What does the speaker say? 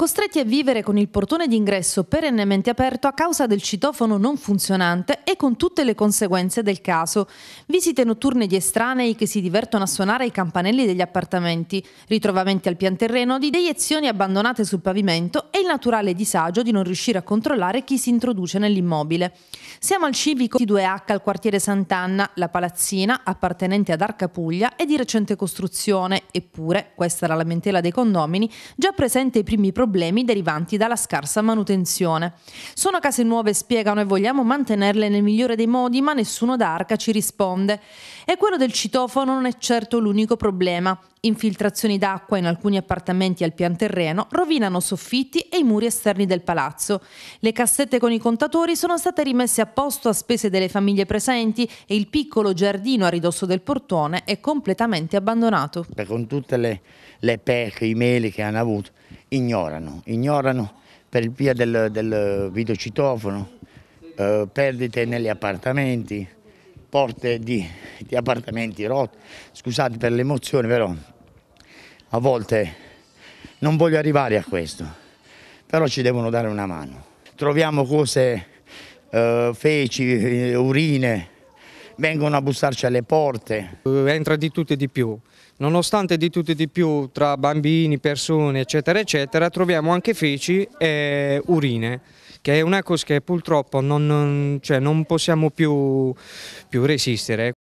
costretti a vivere con il portone d'ingresso perennemente aperto a causa del citofono non funzionante e con tutte le conseguenze del caso. Visite notturne di estranei che si divertono a suonare i campanelli degli appartamenti, ritrovamenti al pian terreno di deiezioni abbandonate sul pavimento e il naturale disagio di non riuscire a controllare chi si introduce nell'immobile. Siamo al civico t 2H al quartiere Sant'Anna, la palazzina appartenente ad Arca Puglia è di recente costruzione, eppure, questa era la lamentela dei condomini, già presente i primi problemi problemi derivanti dalla scarsa manutenzione. Sono case nuove, spiegano, e vogliamo mantenerle nel migliore dei modi, ma nessuno da Arca ci risponde. E quello del citofono non è certo l'unico problema. Infiltrazioni d'acqua in alcuni appartamenti al pian terreno rovinano soffitti e i muri esterni del palazzo. Le cassette con i contatori sono state rimesse a posto a spese delle famiglie presenti e il piccolo giardino a ridosso del portone è completamente abbandonato. Con tutte le, le pesche, i meli che hanno avuto, ignorano, ignorano per via del, del videocitofono, eh, perdite negli appartamenti, porte di, di appartamenti rotte, scusate per l'emozione però a volte non voglio arrivare a questo, però ci devono dare una mano. Troviamo cose, eh, feci, urine, vengono a bussarci alle porte. Entra di tutto e di più. Nonostante di tutto e di più tra bambini, persone eccetera eccetera troviamo anche feci e urine che è una cosa che purtroppo non, non, cioè non possiamo più, più resistere.